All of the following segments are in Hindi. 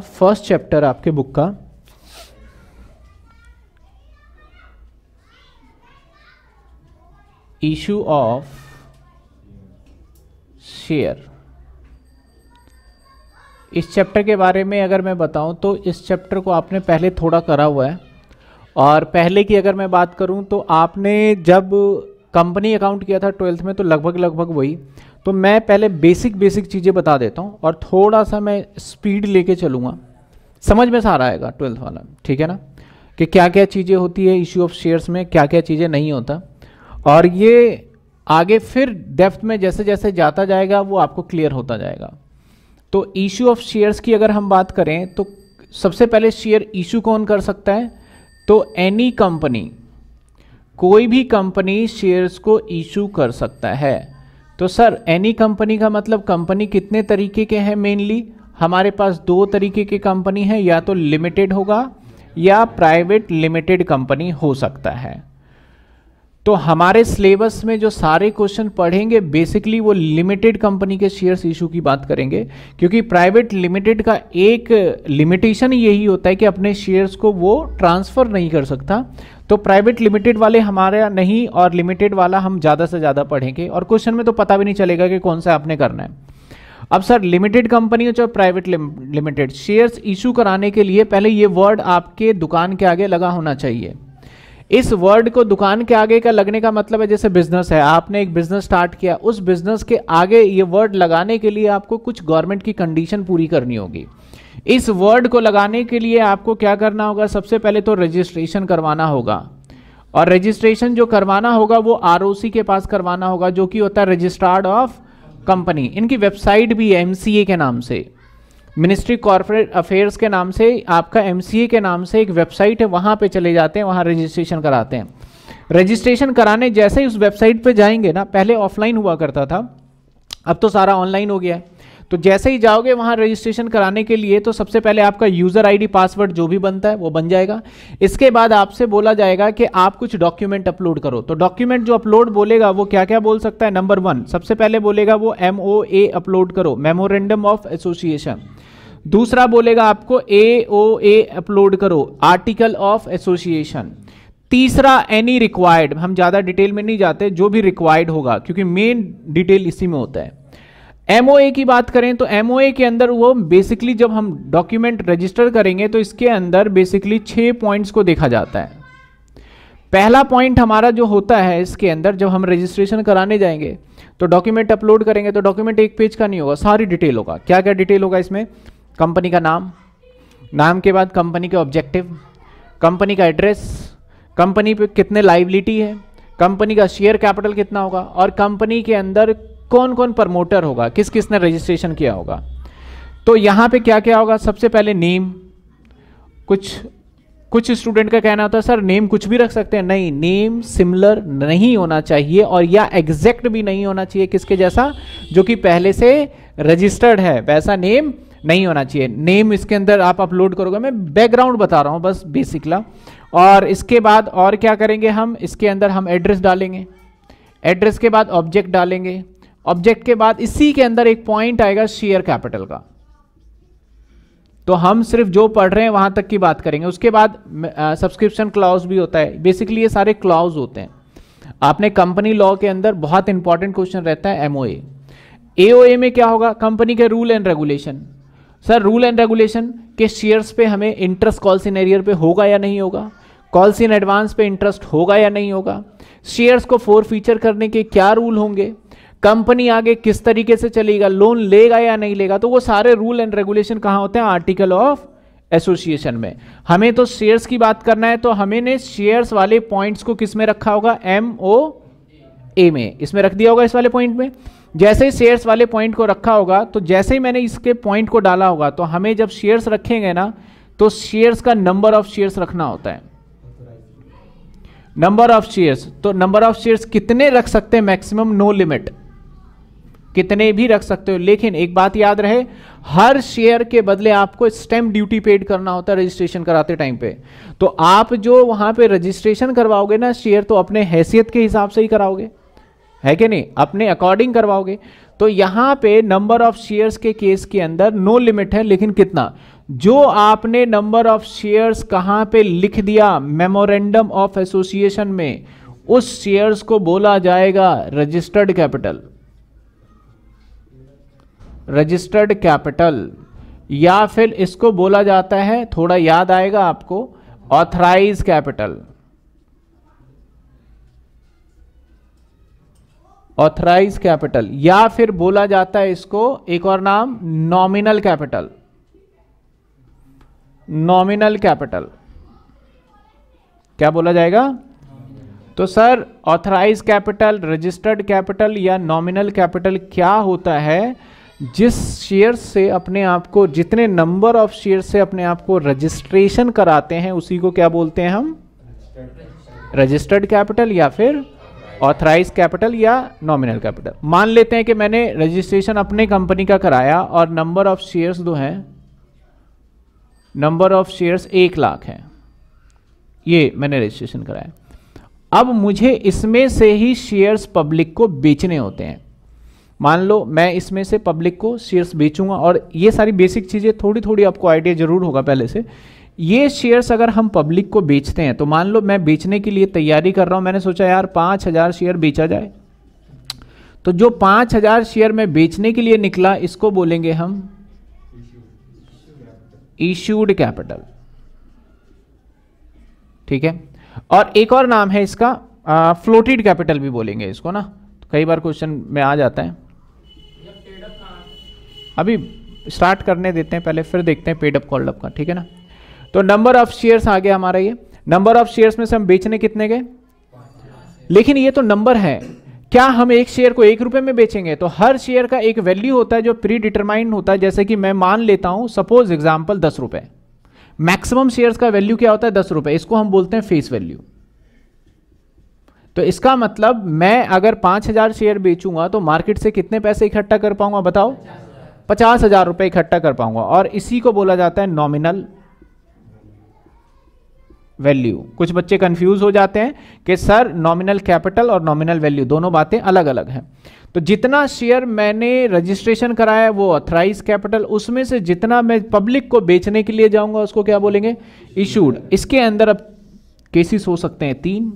फर्स्ट चैप्टर आपके बुक का इशू ऑफ शेयर इस चैप्टर के बारे में अगर मैं बताऊं तो इस चैप्टर को आपने पहले थोड़ा करा हुआ है और पहले की अगर मैं बात करूं तो आपने जब कंपनी अकाउंट किया था ट्वेल्थ में तो लगभग लगभग वही तो मैं पहले बेसिक बेसिक चीज़ें बता देता हूँ और थोड़ा सा मैं स्पीड लेके चलूँगा समझ में सारा आएगा ट्वेल्थ वाला ठीक है ना कि क्या क्या चीज़ें होती है इश्यू ऑफ शेयर्स में क्या क्या चीज़ें नहीं होता और ये आगे फिर डेफ्थ में जैसे जैसे जाता जाएगा वो आपको क्लियर होता जाएगा तो इशू ऑफ शेयर्स की अगर हम बात करें तो सबसे पहले शेयर इशू कौन कर सकता है तो एनी कंपनी कोई भी कंपनी शेयर्स को इशू कर सकता है तो सर एनी कंपनी का मतलब कंपनी कितने तरीके के हैं मेनली हमारे पास दो तरीके के कंपनी है या तो लिमिटेड होगा या प्राइवेट लिमिटेड कंपनी हो सकता है तो हमारे सिलेबस में जो सारे क्वेश्चन पढ़ेंगे बेसिकली वो लिमिटेड कंपनी के शेयर्स इशू की बात करेंगे क्योंकि प्राइवेट लिमिटेड का एक लिमिटेशन यही होता है कि अपने शेयर्स को वो ट्रांसफ़र नहीं कर सकता तो प्राइवेट लिमिटेड वाले हमारा नहीं और लिमिटेड वाला हम ज़्यादा से ज़्यादा पढ़ेंगे और क्वेश्चन में तो पता भी नहीं चलेगा कि कौन सा आपने करना है अब सर लिमिटेड कंपनी हो चाहे प्राइवेट लिमिटेड शेयर्स इशू कराने के लिए पहले ये वर्ड आपके दुकान के आगे लगा होना चाहिए इस वर्ड को दुकान के आगे का लगने का मतलब है जैसे बिजनेस है आपने एक बिजनेस स्टार्ट किया उस बिजनेस के आगे ये वर्ड लगाने के लिए आपको कुछ गवर्नमेंट की कंडीशन पूरी करनी होगी इस वर्ड को लगाने के लिए आपको क्या करना होगा सबसे पहले तो रजिस्ट्रेशन करवाना होगा और रजिस्ट्रेशन जो करवाना होगा वो आर के पास करवाना होगा जो कि होता है रजिस्ट्रार्ड ऑफ कंपनी इनकी वेबसाइट भी है एम के नाम से मिनिस्ट्री कॉरपोरेट अफेयर्स के नाम से आपका एम के नाम से एक वेबसाइट है वहाँ पे चले जाते हैं वहाँ रजिस्ट्रेशन कराते हैं रजिस्ट्रेशन कराने जैसे ही उस वेबसाइट पे जाएंगे ना पहले ऑफलाइन हुआ करता था अब तो सारा ऑनलाइन हो गया है तो जैसे ही जाओगे वहां रजिस्ट्रेशन कराने के लिए तो सबसे पहले आपका यूजर आईडी पासवर्ड जो भी बनता है वो बन जाएगा इसके बाद आपसे बोला जाएगा कि आप कुछ डॉक्यूमेंट अपलोड करो तो डॉक्यूमेंट जो अपलोड बोलेगा वो क्या क्या बोल सकता है नंबर वन सबसे पहले बोलेगा वो एम अपलोड करो मेमोरेंडम ऑफ एसोसिएशन दूसरा बोलेगा आपको ए ओ ए अपलोड करो आर्टिकल ऑफ एसोसिएशन तीसरा एनी रिक्वायर्ड हम ज़्यादा डिटेल में नहीं जाते जो भी रिक्वायर्ड होगा क्योंकि मेन डिटेल इसी में होता है एमओए की बात करें तो एमओए के अंदर वो बेसिकली जब हम डॉक्यूमेंट रजिस्टर करेंगे तो इसके अंदर बेसिकली छः पॉइंट्स को देखा जाता है पहला पॉइंट हमारा जो होता है इसके अंदर जब हम रजिस्ट्रेशन कराने जाएंगे तो डॉक्यूमेंट अपलोड करेंगे तो डॉक्यूमेंट एक पेज का नहीं होगा सारी डिटेल होगा क्या क्या डिटेल होगा इसमें कंपनी का नाम नाम के बाद कंपनी के ऑब्जेक्टिव कंपनी का एड्रेस कंपनी पे कितने लाइबिलिटी है कंपनी का शेयर कैपिटल कितना होगा और कंपनी के अंदर कौन कौन प्रमोटर होगा किस किस ने रजिस्ट्रेशन किया होगा तो यहां पे क्या क्या होगा सबसे पहले नेम कुछ कुछ स्टूडेंट का कहना होता है सर नेम कुछ भी रख सकते हैं नहीं नेम सिमिलर नहीं होना चाहिए और या एग्जैक्ट भी नहीं होना चाहिए किसके जैसा जो कि पहले से रजिस्टर्ड है वैसा नेम नहीं होना चाहिए नेम इसके अंदर आप अपलोड करोगे मैं बैकग्राउंड बता रहा हूं बस बेसिकला और इसके बाद और क्या करेंगे हम इसके अंदर हम एड्रेस डालेंगे एड्रेस के बाद ऑब्जेक्ट डालेंगे ऑब्जेक्ट के बाद इसी के अंदर एक पॉइंट आएगा शेयर कैपिटल का तो हम सिर्फ जो पढ़ रहे हैं वहां तक की बात करेंगे उसके बाद सब्सक्रिप्शन क्लॉज भी होता है बेसिकली ये सारे क्लॉज होते हैं आपने कंपनी लॉ के अंदर बहुत इंपॉर्टेंट क्वेश्चन रहता है एमओए एओए में क्या होगा कंपनी के rule and regulation sir rule and regulation के शेयर्स पे हमें इंटरेस्ट कॉल एरियर पे होगा या नहीं होगा कॉल्स इन एडवांस पे इंटरेस्ट होगा या नहीं होगा शेयर्स को फोर फीचर करने के क्या रूल होंगे कंपनी आगे किस तरीके से चलेगा लोन लेगा या नहीं लेगा तो वो सारे रूल एंड रेगुलेशन कहां होते हैं आर्टिकल ऑफ एसोसिएशन में हमें तो शेयर्स की बात करना है तो हमें ने शेयर्स वाले पॉइंट्स को किस में रखा होगा एम ओ ए में इसमें रख दिया होगा इस वाले पॉइंट में जैसे ही शेयर्स वाले पॉइंट को रखा होगा तो जैसे ही मैंने इसके पॉइंट को डाला होगा तो हमें जब शेयर्स रखेंगे ना तो शेयर्स का नंबर ऑफ शेयर्स रखना होता है नंबर ऑफ शेयर्स तो नंबर ऑफ शेयर्स कितने रख सकते हैं मैक्सिमम नो लिमिट कितने भी रख सकते हो लेकिन एक बात याद रहे हर शेयर के बदले आपको स्टैम्प ड्यूटी पेड करना होता है रजिस्ट्रेशन कराते टाइम पे तो आप जो वहां पे रजिस्ट्रेशन करवाओगे ना शेयर तो अपने हैसियत के हिसाब से ही कराओगे है कि नहीं अपने अकॉर्डिंग करवाओगे तो यहां पे नंबर ऑफ शेयर्स के केस के अंदर नो लिमिट है लेकिन कितना जो आपने नंबर ऑफ शेयर्स कहां पे लिख दिया मेमोरेंडम ऑफ एसोसिएशन में उस शेयर्स को बोला जाएगा रजिस्टर्ड कैपिटल रजिस्टर्ड कैपिटल या फिर इसको बोला जाता है थोड़ा याद आएगा आपको ऑथराइज कैपिटल ऑथराइज कैपिटल या फिर बोला जाता है इसको एक और नाम नॉमिनल कैपिटल नॉमिनल कैपिटल क्या बोला जाएगा तो sir authorise capital registered capital या नॉमिनल कैपिटल क्या होता है जिस शेयर से अपने आप को जितने नंबर ऑफ शेयर से अपने आप को रजिस्ट्रेशन कराते हैं उसी को क्या बोलते हैं हम रजिस्टर्ड कैपिटल या फिर ऑथराइज कैपिटल या नॉमिनल कैपिटल मान लेते हैं कि मैंने रजिस्ट्रेशन अपने कंपनी का कराया और नंबर ऑफ शेयर्स दो हैं नंबर ऑफ शेयर्स एक लाख है ये मैंने रजिस्ट्रेशन कराया अब मुझे इसमें से ही शेयर्स पब्लिक को बेचने होते हैं मान लो मैं इसमें से पब्लिक को शेयर्स बेचूंगा और ये सारी बेसिक चीज़ें थोड़ी थोड़ी आपको आइडिया ज़रूर होगा पहले से ये शेयर्स अगर हम पब्लिक को बेचते हैं तो मान लो मैं बेचने के लिए तैयारी कर रहा हूं मैंने सोचा यार पांच हज़ार शेयर बेचा जाए तो जो पांच हज़ार शेयर में बेचने के लिए निकला इसको बोलेंगे हम इश्यूड कैपिटल ठीक है और एक और नाम है इसका फ्लोटेड कैपिटल भी बोलेंगे इसको ना तो कई बार क्वेश्चन में आ जाता है अभी स्टार्ट करने देते हैं पहले फिर देखते हैं पेडअप कॉल्डअप का ठीक है ना तो नंबर ऑफ शेयर्स आ गया हमारा ये नंबर ऑफ शेयर्स में से हम बेचने कितने गए लेकिन ये तो नंबर है क्या हम एक शेयर को एक रुपए में बेचेंगे तो हर शेयर का एक वैल्यू होता है जो प्री डिटरमाइंड होता है जैसे कि मैं मान लेता हूं सपोज एग्जाम्पल दस रुपए मैक्सिमम शेयर का वैल्यू क्या होता है दस रुपए इसको हम बोलते हैं फेस वैल्यू तो इसका मतलब मैं अगर पांच हजार शेयर बेचूंगा तो मार्केट से कितने पैसे इकट्ठा कर पाऊंगा बताओ पचास हजार रुपये इकट्ठा कर पाऊंगा और इसी को बोला जाता है नॉमिनल वैल्यू कुछ बच्चे कंफ्यूज हो जाते हैं कि सर नॉमिनल कैपिटल और नॉमिनल वैल्यू दोनों बातें अलग अलग हैं तो जितना शेयर मैंने रजिस्ट्रेशन कराया वो ऑथराइज कैपिटल उसमें से जितना मैं पब्लिक को बेचने के लिए जाऊंगा उसको क्या बोलेंगे इशूड इसके अंदर अब केसेस हो सकते हैं तीन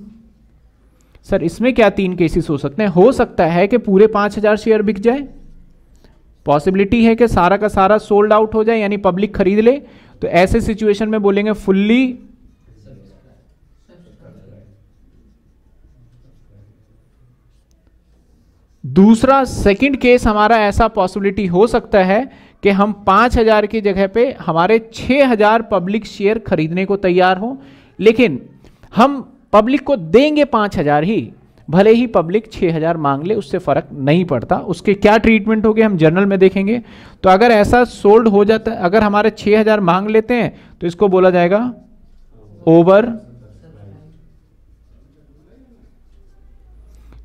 सर इसमें क्या तीन केसेस हो सकते हैं हो सकता है कि पूरे पांच हजार शेयर बिक जाए पॉसिबिलिटी है कि सारा का सारा सोल्ड आउट हो जाए यानी पब्लिक खरीद ले तो ऐसे सिचुएशन में बोलेंगे फुल्ली दूसरा सेकंड केस हमारा ऐसा पॉसिबिलिटी हो सकता है कि हम 5000 की जगह पे हमारे 6000 पब्लिक शेयर खरीदने को तैयार हो लेकिन हम पब्लिक को देंगे 5000 ही भले ही पब्लिक 6000 मांग ले उससे फ़र्क नहीं पड़ता उसके क्या ट्रीटमेंट होगी हम जर्नल में देखेंगे तो अगर ऐसा सोल्ड हो जाता है अगर हमारे 6000 मांग लेते हैं तो इसको बोला जाएगा ओवर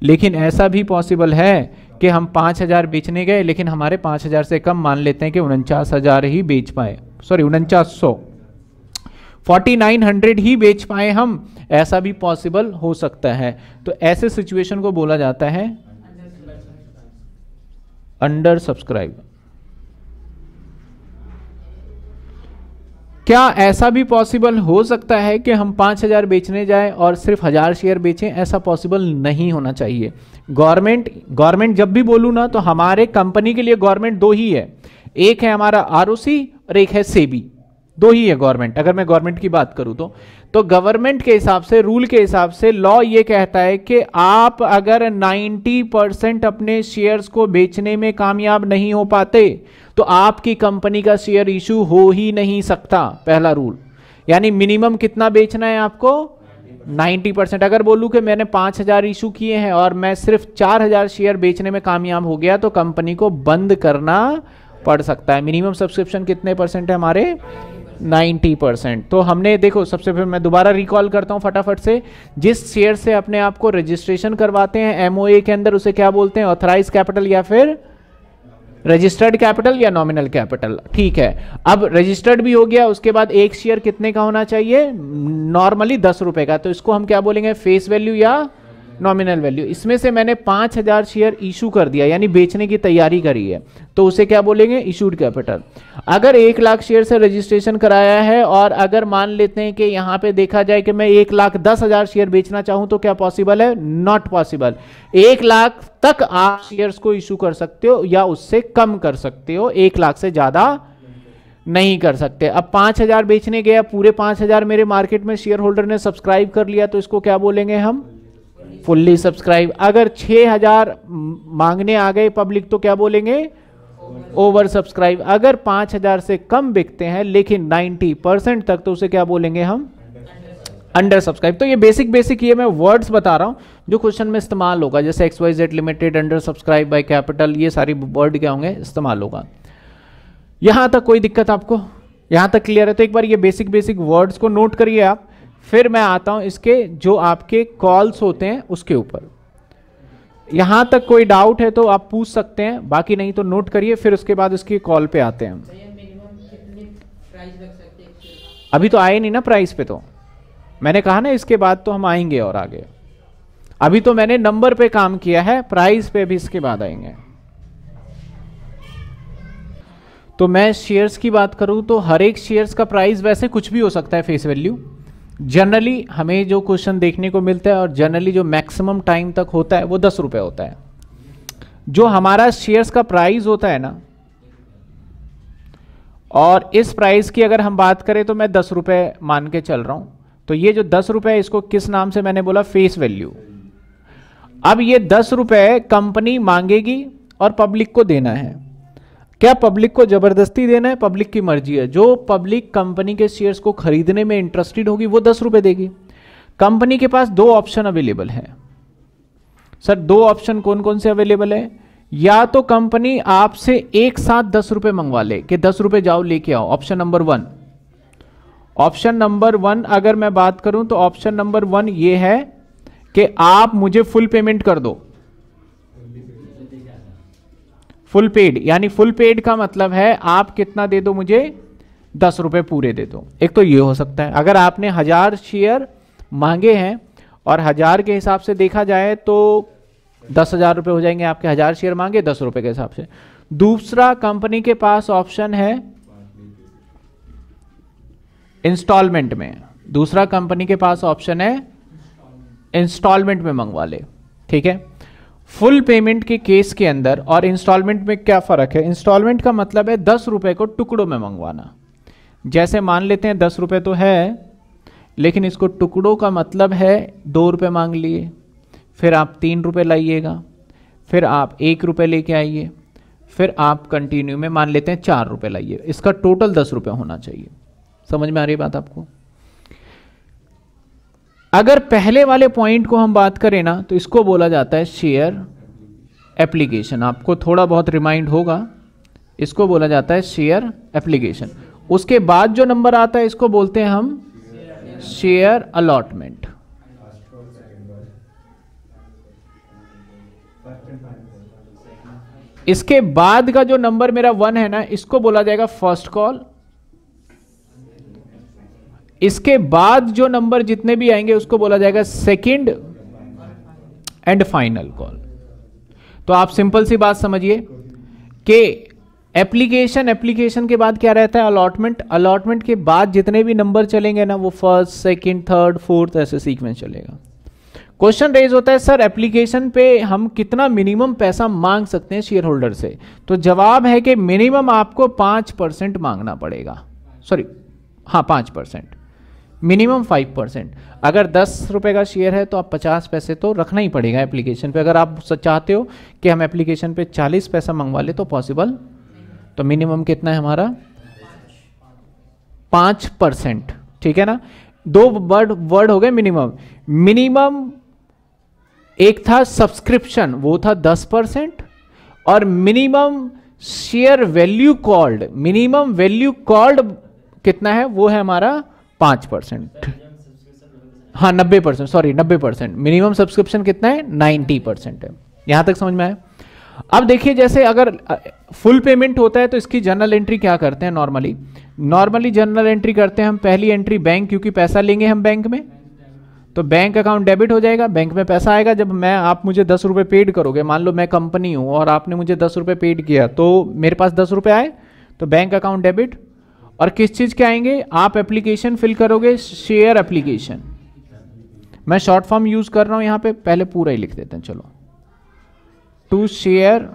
लेकिन ऐसा भी पॉसिबल है कि हम 5000 हज़ार बेचने गए लेकिन हमारे 5000 हज़ार से कम मान लेते हैं कि उनचास हज़ार ही बेच पाए सॉरी उनचास सौ 4900 ही बेच पाए हम ऐसा भी पॉसिबल हो सकता है तो ऐसे सिचुएशन को बोला जाता है अंडर सब्सक्राइब क्या ऐसा भी पॉसिबल हो सकता है कि हम 5000 हज़ार बेचने जाएं और सिर्फ हज़ार शेयर बेचें ऐसा पॉसिबल नहीं होना चाहिए गवर्नमेंट गवर्नमेंट जब भी बोलू ना तो हमारे कंपनी के लिए गवर्नमेंट दो ही है एक है हमारा आर और एक है सेबी दो ही है गवर्नमेंट अगर मैं गवर्नमेंट की बात करूं तो तो गवर्नमेंट के हिसाब से रूल के हिसाब से लॉ ये कहता है कि आप अगर 90 परसेंट अपने शेयर्स को बेचने में कामयाब नहीं हो पाते तो आपकी कंपनी का शेयर इशू हो ही नहीं सकता पहला रूल यानी मिनिमम कितना बेचना है आपको 90 परसेंट अगर बोलूं कि मैंने 5000 हजार इशू किए हैं और मैं सिर्फ 4000 शेयर बेचने में कामयाब हो गया तो कंपनी को बंद करना पड़ सकता है मिनिमम सब्सक्रिप्शन कितने परसेंट है हमारे 90 परसेंट तो हमने देखो सबसे पहले मैं दोबारा रिकॉल करता हूँ फटाफट से जिस शेयर से अपने आप को रजिस्ट्रेशन करवाते हैं एमओए के अंदर उसे क्या बोलते हैं ऑथराइज कैपिटल या फिर रजिस्टर्ड कैपिटल या नॉमिनल कैपिटल ठीक है अब रजिस्टर्ड भी हो गया उसके बाद एक शेयर कितने का होना चाहिए नॉर्मली दस रुपए का तो इसको हम क्या बोलेंगे फेस वैल्यू या नॉमिनल वैल्यू इसमें से मैंने पांच हजार शेयर इशू कर दिया यानी बेचने की तैयारी करी है तो उसे क्या बोलेंगे इशूड कैपिटल अगर एक लाख शेयर से रजिस्ट्रेशन कराया है और अगर मान लेते हैं कि यहाँ पे देखा जाए कि मैं एक लाख दस हजार शेयर बेचना चाहूं तो क्या पॉसिबल है नॉट पॉसिबल एक लाख तक आप शेयर्स को इशू कर सकते हो या उससे कम कर सकते हो एक लाख से ज्यादा नहीं कर सकते अब पांच हजार बेचने गया पूरे पांच हजार मेरे मार्केट में शेयर होल्डर ने सब्सक्राइब कर लिया तो इसको क्या बोलेंगे हम फुल्ली सब्सक्राइब अगर 6000 मांगने आ गए पब्लिक तो क्या बोलेंगे ओवर सब्सक्राइब अगर 5000 से कम बिकते हैं लेकिन 90 परसेंट तक तो उसे क्या बोलेंगे हम अंडर सब्सक्राइब तो ये बेसिक बेसिक ये मैं वर्ड्स बता रहा हूँ जो क्वेश्चन में इस्तेमाल होगा जैसे X Y Z limited under subscribe by capital ये सारी वर्ड क्या होंगे इस्तेमाल होगा यहां तक कोई दिक्कत आपको यहां तक क्लियर है तो एक बार ये बेसिक बेसिक वर्ड्स को नोट करिए आप फिर मैं आता हूं इसके जो आपके कॉल्स होते हैं उसके ऊपर यहां तक कोई डाउट है तो आप पूछ सकते हैं बाकी नहीं तो नोट करिए फिर उसके बाद उसकी कॉल पे आते हैं अभी तो आए नहीं ना प्राइस पे तो मैंने कहा ना इसके बाद तो हम आएंगे और आगे अभी तो मैंने नंबर पे काम किया है प्राइस पे भी इसके बाद आएंगे तो मैं शेयर्स की बात करूं तो हर एक शेयर्स का प्राइस वैसे कुछ भी हो सकता है फेस वैल्यू जनरली हमें जो क्वेश्चन देखने को मिलता है और जनरली जो मैक्सिमम टाइम तक होता है वो दस रुपये होता है जो हमारा शेयर्स का प्राइस होता है ना और इस प्राइस की अगर हम बात करें तो मैं दस रुपये मान के चल रहा हूँ तो ये जो दस रुपये इसको किस नाम से मैंने बोला फेस वैल्यू अब ये दस रुपये कंपनी मांगेगी और पब्लिक को देना है क्या पब्लिक को जबरदस्ती देना है पब्लिक की मर्जी है जो पब्लिक कंपनी के शेयर्स को खरीदने में इंटरेस्टेड होगी वो दस रुपए देगी कंपनी के पास दो ऑप्शन अवेलेबल है सर दो ऑप्शन कौन कौन से अवेलेबल है या तो कंपनी आपसे एक साथ दस रुपए मंगवा ले कि दस रुपए जाओ लेके आओ option number one option number one अगर मैं बात करूं तो ऑप्शन नंबर वन ये है कि आप मुझे फुल पेमेंट कर दो फुल पेड यानी फुल पेड का मतलब है आप कितना दे दो मुझे दस रुपये पूरे दे दो एक तो ये हो सकता है अगर आपने हज़ार शेयर मांगे हैं और हज़ार के हिसाब से देखा जाए तो दस हज़ार रुपये हो जाएंगे आपके हज़ार शेयर मांगे दस रुपये के हिसाब से दूसरा कंपनी के पास ऑप्शन है इंस्टॉलमेंट में दूसरा कंपनी के पास ऑप्शन है इंस्टॉलमेंट में मंगवा ले ठीक है फुल पेमेंट के केस के अंदर और इंस्टॉलमेंट में क्या फ़र्क है इंस्टॉलमेंट का मतलब है दस रुपये को टुकड़ों में मंगवाना जैसे मान लेते हैं दस रुपये तो है लेकिन इसको टुकड़ों का मतलब है दो रुपये मांग लिए फिर आप तीन रुपये लाइएगा फिर आप एक रुपये लेके आइए फिर आप कंटिन्यू में मान लेते हैं चार रुपये लाइए इसका टोटल दस रुपये होना चाहिए समझ में आ रही बात आपको अगर पहले वाले पॉइंट को हम बात करें ना तो इसको बोला जाता है शेयर एप्लीकेशन आपको थोड़ा बहुत रिमाइंड होगा इसको बोला जाता है शेयर एप्लीकेशन उसके बाद जो नंबर आता है इसको बोलते हैं हम शेयर अलॉटमेंट इसके बाद का जो नंबर मेरा वन है ना इसको बोला जाएगा फर्स्ट कॉल इसके बाद जो नंबर जितने भी आएंगे उसको बोला जाएगा सेकंड एंड फाइनल कॉल तो आप सिंपल सी बात समझिए कि एप्लीकेशन एप्लीकेशन के बाद क्या रहता है अलॉटमेंट अलॉटमेंट के बाद जितने भी नंबर चलेंगे ना वो फर्स्ट सेकंड थर्ड फोर्थ ऐसे सीक्वेंस चलेगा क्वेश्चन रेज होता है सर एप्लीकेशन पे हम कितना मिनिमम पैसा मांग सकते हैं शेयर होल्डर से तो जवाब है कि मिनिमम आपको पांच परसेंट मांगना पड़ेगा सॉरी हाँ पांच परसेंट मिनिमम फाइव परसेंट अगर दस रुपये का शेयर है तो आप पचास पैसे तो रखना ही पड़ेगा एप्लीकेशन पे अगर आप चाहते हो कि हम एप्लीकेशन पे चालीस पैसा मंगवा ले तो पॉसिबल तो मिनिमम कितना है हमारा पाँच परसेंट ठीक है ना दो वर्ड वर्ड हो गए मिनिमम मिनिमम एक था सब्सक्रिप्शन वो था दस परसेंट और minimum share value called minimum value called कितना है वो है हमारा पांच परसेंट हाँ नब्बे परसेंट सॉरी नब्बे परसेंट मिनिमम सब्सक्रिप्शन कितना है नाइनटी परसेंट है यहां तक समझ में आया अब देखिए जैसे अगर फुल पेमेंट होता है तो इसकी जनरल एंट्री क्या करते हैं नॉर्मली नॉर्मली जनरल एंट्री करते हैं हम पहली एंट्री बैंक क्योंकि पैसा लेंगे हम बैंक में तो बैंक अकाउंट डेबिट हो जाएगा बैंक में पैसा आएगा जब मैं आप मुझे दस रुपये पेड करोगे मान लो मैं कंपनी हूँ और आपने मुझे दस रुपये पेड किया तो मेरे पास दस रुपये आए तो बैंक अकाउंट डेबिट और किस चीज़ के आएंगे आप एप्लीकेशन फिल करोगे शेयर एप्लीकेशन मैं शॉर्ट फॉर्म यूज़ कर रहा हूं यहां पे पहले पूरा ही लिख देते हैं चलो टू शेयर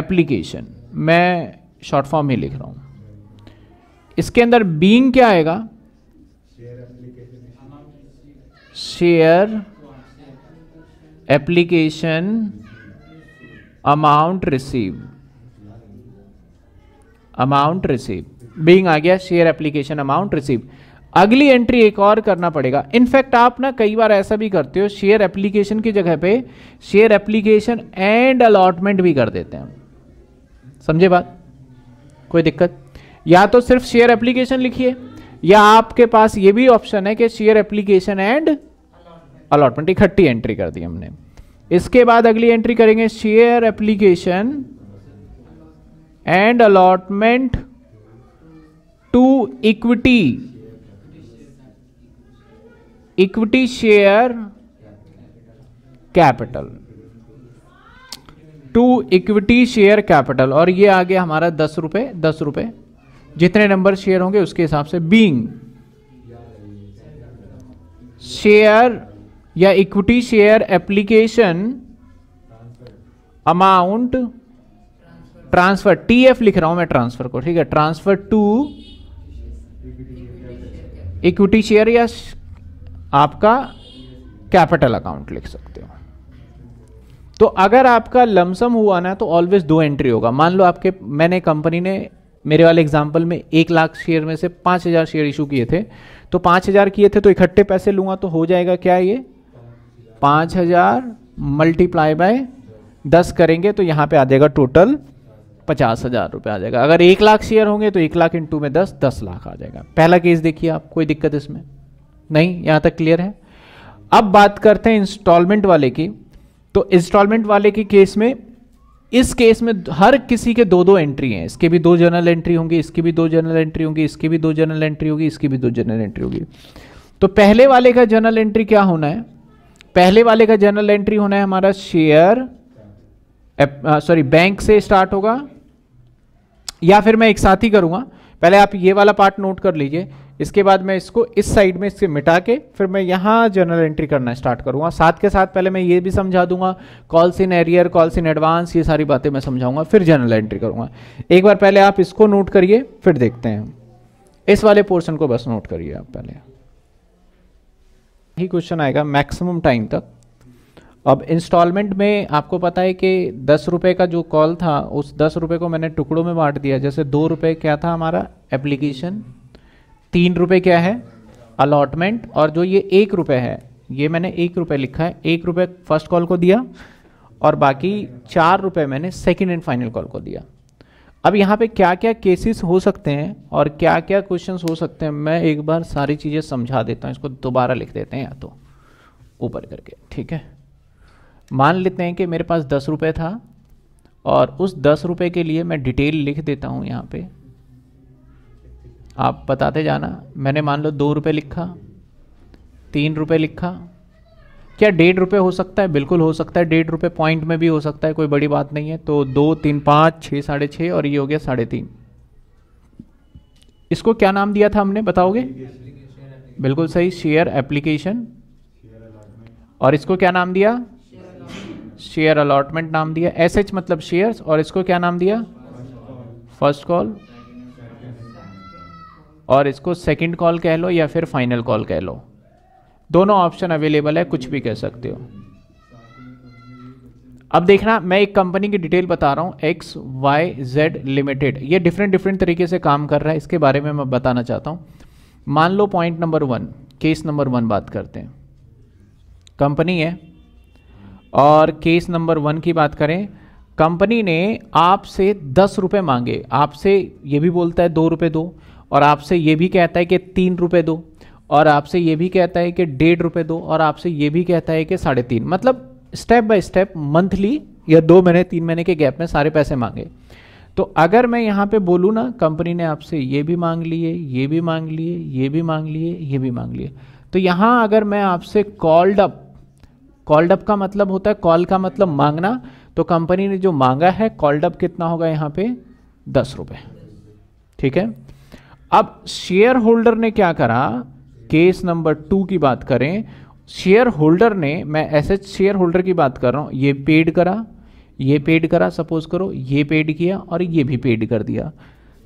एप्लीकेशन मैं शॉर्ट फॉर्म ही लिख रहा हूं इसके अंदर बीइंग क्या आएगा share application amount received amount receive being आ गया शेयर एप्लीकेशन अमाउंट रिसीव अगली एंट्री एक और करना पड़ेगा इनफैक्ट आप ना कई बार ऐसा भी करते हो शेयर एप्लीकेशन की जगह पे शेयर एप्लीकेशन एंड अलॉटमेंट भी कर देते हैं समझे बात कोई दिक्कत या तो सिर्फ शेयर एप्लीकेशन लिखिए या आपके पास ये भी ऑप्शन है कि शेयर एप्लीकेशन एंड अलॉटमेंट इकट्ठी एंट्री कर दी हमने इसके बाद अगली एंट्री करेंगे share application and allotment to equity equity share capital to equity share capital और ये आ गया हमारा दस रुपए दस रुपए जितने नंबर शेयर होंगे उसके हिसाब से बींग शेयर या equity share application amount transfer T F लिख रहा हूं मैं ट्रांसफर को ठीक है ट्रांसफर टू इक्विटी शेयर या आपका कैपिटल अकाउंट लिख सकते हो तो अगर आपका लमसम हुआ ना तो ऑलवेज दो एंट्री होगा मान लो आपके मैंने कंपनी ने मेरे वाले एग्जाम्पल में एक लाख शेयर में से पांच हज़ार शेयर इशू किए थे तो पांच हज़ार किए थे तो इकट्ठे पैसे लूंगा तो हो जाएगा क्या ये पांच हज़ार मल्टीप्लाई बाय दस करेंगे तो यहां पे आ जाएगा टोटल पचास हज़ार रुपया आ जाएगा अगर एक लाख शेयर होंगे तो एक लाख इंटू में दस दस लाख आ जाएगा पहला केस देखिए आप कोई दिक्कत इसमें नहीं यहाँ तक क्लियर है अब बात करते हैं इंस्टॉलमेंट वाले की तो इंस्टॉलमेंट वाले के केस में इस केस में हर किसी के दो दो एंट्री हैं इसके भी दो जर्नल एंट्री होंगी इसकी भी दो जर्नल एंट्री होंगी इसकी भी दो जर्नल एंट्री होगी इसकी भी दो जर्नल एंट्री होगी तो पहले वाले का जर्नल एंट्री क्या होना है पहले वाले का जर्नल एंट्री होना है हमारा शेयर सॉरी बैंक से स्टार्ट होगा या फिर मैं एक साथ ही करूंगा पहले आप ये वाला पार्ट नोट कर लीजिए इसके बाद मैं इसको इस साइड में इससे मिटा के फिर मैं यहाँ जनरल एंट्री करना स्टार्ट करूंगा साथ के साथ पहले मैं ये भी समझा दूंगा calls in arrear calls in advance ये सारी बातें मैं समझाऊंगा फिर जनरल एंट्री करूंगा एक बार पहले आप इसको नोट करिए फिर देखते हैं इस वाले पोर्शन को बस नोट करिए आप पहले ही क्वेश्चन आएगा मैक्सिमम टाइम तक अब इंस्टॉलमेंट में आपको पता है कि दस रुपये का जो कॉल था उस दस रुपये को मैंने टुकड़ों में बांट दिया जैसे दो रुपये क्या था हमारा एप्लीकेशन तीन रुपये क्या है अलॉटमेंट और जो ये एक रुपये है ये मैंने एक रुपये लिखा है एक रुपये फर्स्ट कॉल को दिया और बाकी चार रुपये मैंने सेकेंड एंड फाइनल कॉल को दिया अब यहाँ पे क्या क्या केसेस हो सकते हैं और क्या क्या क्वेश्चंस हो सकते हैं मैं एक बार सारी चीज़ें समझा देता हूँ इसको दोबारा लिख देते हैं या तो ऊपर करके ठीक है मान लेते हैं कि मेरे पास दस रुपये था और उस दस रुपये के लिए मैं डिटेल लिख देता हूँ यहाँ पे आप बताते जाना मैंने मान लो दो रुपये लिखा तीन रुपये लिखा क्या डेढ़ रुपये हो सकता है बिल्कुल हो सकता है डेढ़ रुपये पॉइंट में भी हो सकता है कोई बड़ी बात नहीं है तो दो तीन पाँच छः साढ़े छः और ये हो गया साढ़े तीन इसको क्या नाम दिया था हमने बताओगे बिल्कुल सही शेयर एप्लीकेशन और इसको क्या नाम दिया शेयर अलॉटमेंट नाम दिया एस एच मतलब शेयर्स और इसको क्या नाम दिया फर्स्ट कॉल और इसको सेकंड कॉल कह लो या फिर फाइनल कॉल कह लो दोनों ऑप्शन अवेलेबल है कुछ भी कह सकते हो अब देखना मैं एक कंपनी की डिटेल बता रहा हूं एक्स वाई जेड लिमिटेड ये डिफरेंट डिफरेंट तरीके से काम कर रहा है इसके बारे में मैं बताना चाहता हूं मान लो point number one case number one बात करते हैं कंपनी है और केस नंबर वन की बात करें कंपनी ने आपसे दस रुपये मांगे आपसे ये भी बोलता है दो रुपये दो और आपसे ये भी कहता है कि तीन रुपये दो और आपसे ये भी कहता है कि डेढ़ रुपये दो और आपसे ये भी कहता है कि साढ़े तीन मतलब स्टेप बाय स्टेप मंथली या दो महीने तीन महीने के गैप में सारे पैसे मांगे तो अगर मैं यहाँ पे बोलूँ ना कंपनी ने आपसे ये भी मांग लिए ये भी मांग लिए ये भी मांग लिए ये भी मांग लिए तो यहाँ अगर मैं आपसे कॉल्ड अप कॉल्ड अप का मतलब होता है कॉल का मतलब मांगना तो कंपनी ने जो मांगा है कॉल्ड अप कितना होगा यहां पे दस रुपए ठीक है अब शेयर होल्डर ने क्या करा केस नंबर टू की बात करें शेयर होल्डर ने मैं ऐसे शेयर होल्डर की बात कर रहा हूं ये पेड करा ये पेड करा सपोज करो ये पेड किया और ये भी पेड कर दिया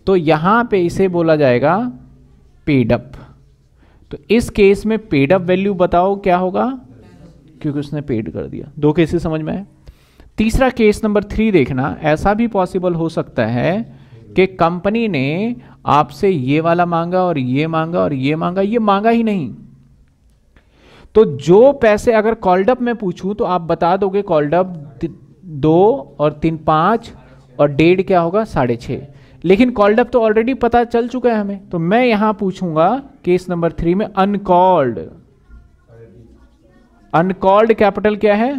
तो यहां पे इसे बोला जाएगा पेडअप तो इस केस में पेडअप वैल्यू बताओ क्या होगा क्योंकि उसने पेड कर दिया दो केसेस समझ में आए तीसरा केस नंबर थ्री देखना ऐसा भी पॉसिबल हो सकता है कि कंपनी ने आपसे ये वाला मांगा और ये मांगा और ये मांगा ये मांगा ही नहीं तो जो पैसे अगर कॉल्डअप में पूछूं तो आप बता दोगे कॉल्डअप दो और तीन पांच और डेढ़ क्या होगा साढ़े छ लेकिन कॉल्डअप तो ऑलरेडी पता चल चुका है हमें तो मैं यहां पूछूंगा केस नंबर थ्री में अनकॉल्ड अनकॉल्ड कैपिटल क्या है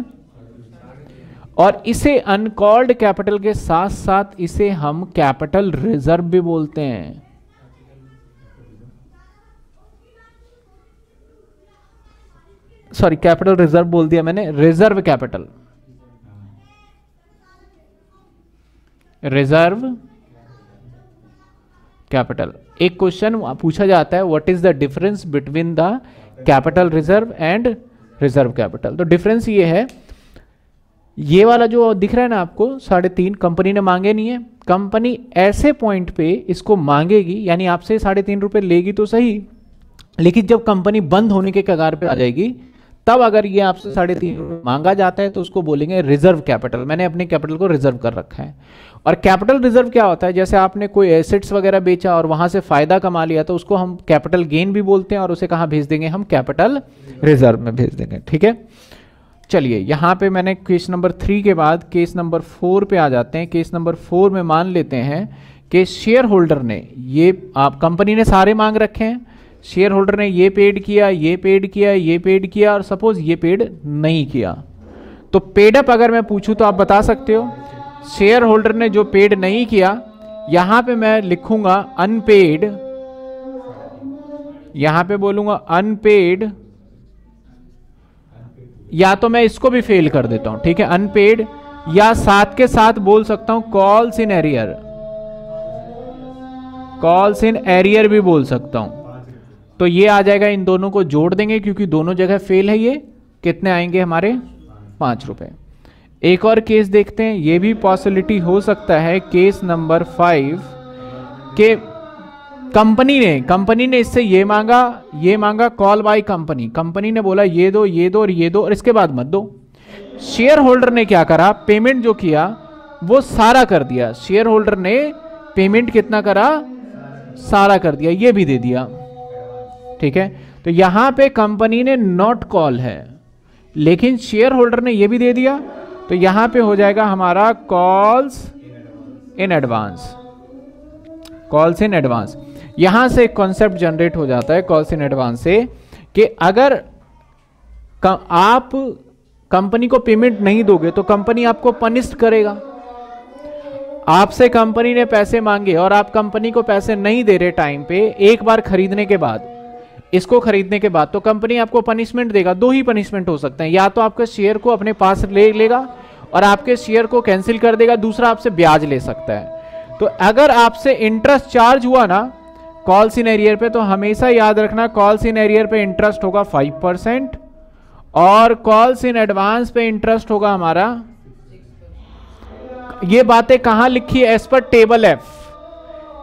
और इसे अनकॉल्ड कैपिटल के साथ साथ इसे हम कैपिटल रिजर्व भी बोलते हैं सॉरी कैपिटल रिजर्व बोल दिया मैंने रिजर्व कैपिटल रिजर्व कैपिटल एक क्वेश्चन पूछा जाता है what is the difference between the capital reserve and reserve capital तो डिफरेंस ये है ये वाला जो दिख रहा है ना आपको साढ़े तीन कंपनी ने मांगे नहीं है कंपनी ऐसे पॉइंट पे इसको मांगेगी यानी आपसे साढ़े तीन रुपये लेगी तो सही लेकिन जब कंपनी बंद होने के कगार पे आ जाएगी तब अगर ये आपसे साढ़े तीन मांगा जाता है तो उसको बोलेंगे रिजर्व कैपिटल मैंने अपने कैपिटल को रिजर्व कर रखा है और कैपिटल रिजर्व क्या होता है जैसे आपने कोई एसेट्स वगैरह बेचा और वहां से फायदा कमा लिया तो उसको हम कैपिटल गेन भी बोलते हैं और उसे कहां भेज देंगे हम कैपिटल रिजर्व में भेज देंगे ठीक है चलिए यहां पे मैंने केस नंबर थ्री के बाद केस नंबर फोर पे आ जाते हैं केस नंबर फोर में मान लेते हैं कि शेयर होल्डर ने ये आप कंपनी ने सारे मांग रखे हैं शेयर होल्डर ने ये पेड किया ये पेड किया ये पेड किया और सपोज ये पेड नहीं किया तो पेडअप अगर मैं पूछूं तो आप बता सकते हो शेयर होल्डर ने जो पेड नहीं किया यहां पे मैं लिखूंगा अनपेड यहां पे बोलूंगा अनपेड या तो मैं इसको भी फेल कर देता हूं ठीक है अनपेड या साथ के साथ बोल सकता हूं calls in arrear calls in arrear भी बोल सकता हूं तो ये आ जाएगा इन दोनों को जोड़ देंगे क्योंकि दोनों जगह फेल है ये कितने आएंगे हमारे पांच रुपए एक और केस देखते हैं ये भी पॉसिबिलिटी हो सकता है केस नंबर फाइव के कंपनी ने कंपनी ने इससे ये मांगा ये मांगा कॉल बाय कंपनी कंपनी ने बोला ये दो ये दो और ये दो और इसके बाद मत दो शेयर होल्डर ने क्या करा पेमेंट जो किया वो सारा कर दिया शेयर होल्डर ने पेमेंट कितना करा सारा कर दिया ये भी दे दिया ठीक है तो यहां पे कंपनी ने नॉट कॉल है लेकिन शेयर होल्डर ने यह भी दे दिया तो यहां पे हो जाएगा हमारा calls in advance calls in advance यहां से एक कॉन्सेप्ट जनरेट हो जाता है कॉल्स इन एडवांस से कि अगर आप कंपनी को पेमेंट नहीं दोगे तो कंपनी आपको पनिस्ट करेगा आपसे कंपनी ने पैसे मांगे और आप कंपनी को पैसे नहीं दे रहे टाइम पे एक बार खरीदने के बाद इसको खरीदने के बाद तो कंपनी आपको पनिशमेंट देगा दो ही पनिशमेंट हो सकते हैं या तो आपके शेयर को अपने पास ले लेगा और आपके शेयर को कैंसिल कर देगा दूसरा आपसे ब्याज ले सकता है तो अगर आपसे इंटरेस्ट चार्ज हुआ ना कॉल सीनेरियर पे तो हमेशा याद रखना कॉल सीनेरियर पे इंटरेस्ट होगा फाइव परसेंट और कॉल्स इन एडवांस पे इंटरेस्ट होगा हमारा ये बातें कहाँ लिखी है एज पर टेबल एफ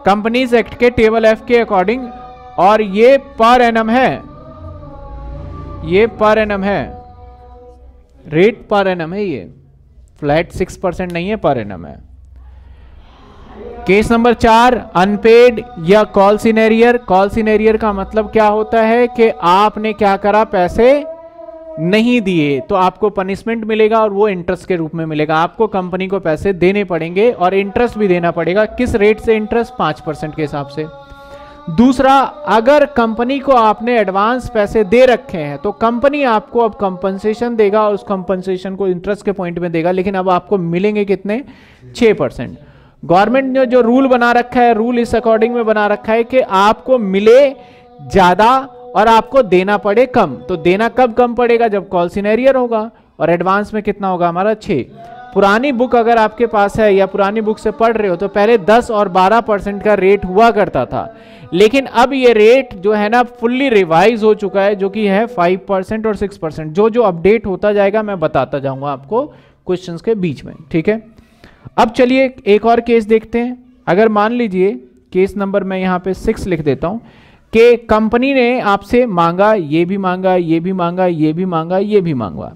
कंपनीज एक्ट के टेबल एफ के अकॉर्डिंग और ये पर एनम है ये पर एनम है रेट पर एनम है ये फ्लैट सिक्स परसेंट नहीं है पर एनम है केस नंबर चार अनपेड या कॉल सिनेरियर कॉल सिनेरियर का मतलब क्या होता है कि आपने क्या करा पैसे नहीं दिए तो आपको पनिशमेंट मिलेगा और वो इंटरेस्ट के रूप में मिलेगा आपको कंपनी को पैसे देने पड़ेंगे और इंटरेस्ट भी देना पड़ेगा किस रेट से इंटरेस्ट पांच परसेंट के हिसाब से दूसरा अगर कंपनी को आपने एडवांस पैसे दे रखे हैं तो कंपनी आपको अब कंपनसेशन देगा और उस कंपनसेशन को इंटरेस्ट के पॉइंट में देगा लेकिन अब आपको मिलेंगे कितने छह परसेंट गवर्नमेंट ने जो रूल बना रखा है रूल इस अकॉर्डिंग में बना रखा है कि आपको मिले ज़्यादा और आपको देना पड़े कम तो देना कब कम पड़ेगा जब कॉल होगा और एडवांस में कितना होगा हमारा छः पुरानी बुक अगर आपके पास है या पुरानी बुक से पढ़ रहे हो तो पहले 10 और 12 परसेंट का रेट हुआ करता था लेकिन अब ये रेट जो है ना फुल्ली रिवाइज हो चुका है जो कि है 5 परसेंट और 6 परसेंट जो जो अपडेट होता जाएगा मैं बताता जाऊंगा आपको क्वेश्चन के बीच में ठीक है अब चलिए एक और केस देखते हैं अगर मान लीजिए केस नंबर मैं यहाँ पे सिक्स लिख देता हूँ कि कंपनी ने आपसे मांगा ये भी मांगा ये भी मांगा ये भी मांगा ये भी मांगा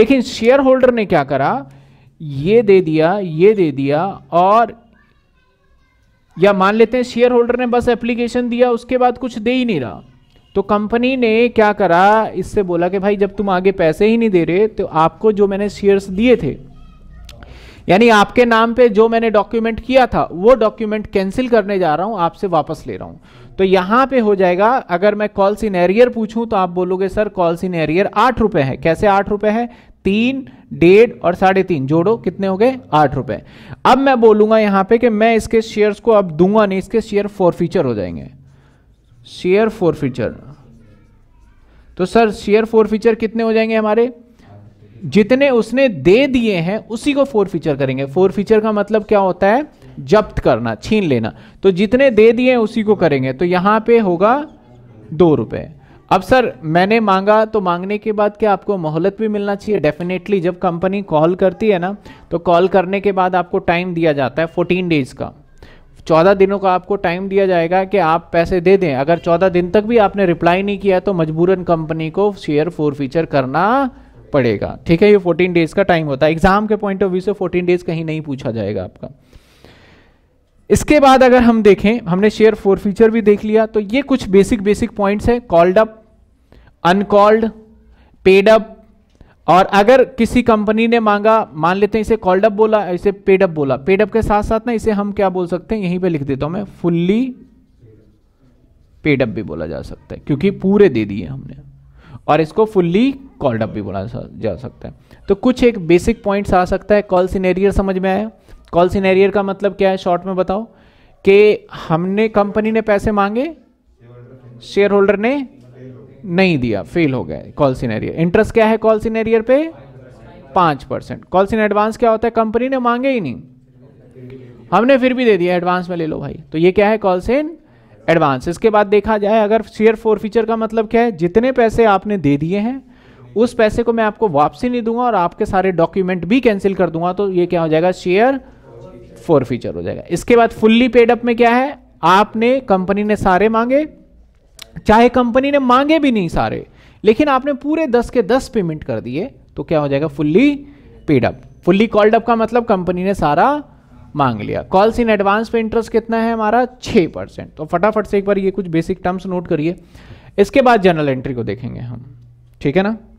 लेकिन शेयर होल्डर ने क्या करा ये दे दिया ये दे दिया और या मान लेते हैं शेयर होल्डर ने बस एप्लीकेशन दिया उसके बाद कुछ दे ही नहीं रहा तो कंपनी ने क्या करा इससे बोला कि भाई जब तुम आगे पैसे ही नहीं दे रहे तो आपको जो मैंने शेयर्स दिए थे यानी आपके नाम पे जो मैंने डॉक्यूमेंट किया था वो डॉक्यूमेंट कैंसिल करने जा रहा हूं आपसे वापस ले रहा हूं तो यहां पे हो जाएगा अगर मैं कॉल इन एरियर पूछूं तो आप बोलोगे सर कॉल इन एरियर आठ रुपए है कैसे आठ रुपए है तीन डेढ़ और साढ़े तीन जोड़ो कितने हो गए आठ रुपए अब मैं बोलूंगा यहां पे कि मैं इसके शेयर्स को अब दूंगा नहीं इसके शेयर फोर फीचर हो जाएंगे शेयर फोर फीचर तो सर शेयर फोर फीचर कितने हो जाएंगे हमारे जितने उसने दे दिए हैं उसी को फोर फीचर करेंगे फोर फीचर का मतलब क्या होता है जब्त करना छीन लेना तो जितने दे दिए उसी को करेंगे तो यहां पे होगा दो रुपए अब सर मैंने मांगा तो मांगने के बाद क्या आपको मोहलत भी मिलना चाहिए डेफिनेटली जब कंपनी कॉल करती है ना तो कॉल करने के बाद आपको टाइम दिया जाता है फोर्टीन डेज का चौदह दिनों का आपको टाइम दिया जाएगा कि आप पैसे दे दें अगर चौदह दिन तक भी आपने रिप्लाई नहीं किया तो मजबूरन कंपनी को शेयर फोर फीचर करना पड़ेगा ठीक है ये फोर्टीन डेज का टाइम होता है एग्जाम के पॉइंट ऑफ व्यू से फोर्टीन डेज कहीं नहीं पूछा जाएगा आपका इसके बाद अगर हम देखें हमने शेयर फोर फीचर भी देख लिया तो ये कुछ बेसिक बेसिक पॉइंट्स हैं called up uncalled paid up और अगर किसी कंपनी ने मांगा मान लेते हैं इसे कॉल्ड अप बोला इसे पेड अप बोला पेड अप के साथ साथ ना इसे हम क्या बोल सकते हैं यहीं पे लिख देता हूं मैं फुल्ली पेड अप भी बोला जा सकता है क्योंकि पूरे दे दिए हमने और इसको फुल्ली कॉल्ड अप भी बोला जा सकता है तो कुछ एक बेसिक पॉइंट्स आ सकता है कॉल सिनेरियर समझ में आया कॉल सिनेरियर का मतलब क्या है शॉर्ट में बताओ कि हमने कंपनी ने पैसे मांगे शेयर होल्डर ने नहीं दिया फेल हो गया कॉल सिनेरियर इंटरेस्ट क्या है कॉल सिनेरियर पे पांच परसेंट कॉल इन एडवांस क्या होता है कंपनी ने मांगे ही नहीं हमने फिर भी दे दिया एडवांस में ले लो भाई तो ये क्या है कॉल इन एडवांस इसके बाद देखा जाए अगर शेयर फोर फीचर का मतलब क्या है जितने पैसे आपने दे दिए हैं उस पैसे को मैं आपको वापसी नहीं दूंगा और आपके सारे डॉक्यूमेंट भी कैंसिल कर दूंगा तो ये क्या हो जाएगा शेयर फोर फीचर हो जाएगा इसके बाद फुल्ली पेड अप में क्या है आपने कंपनी ने सारे मांगे चाहे कंपनी ने मांगे भी नहीं सारे लेकिन आपने पूरे दस के दस पेमेंट कर दिए तो क्या हो जाएगा fully paid up fully called up का मतलब कंपनी ने सारा मांग लिया कॉल्स इन एडवांस पे इंटरेस्ट कितना है हमारा छह परसेंट तो फटाफट से एक बार ये कुछ बेसिक टर्म्स नोट करिए इसके बाद जनरल एंट्री को देखेंगे हम ठीक है ना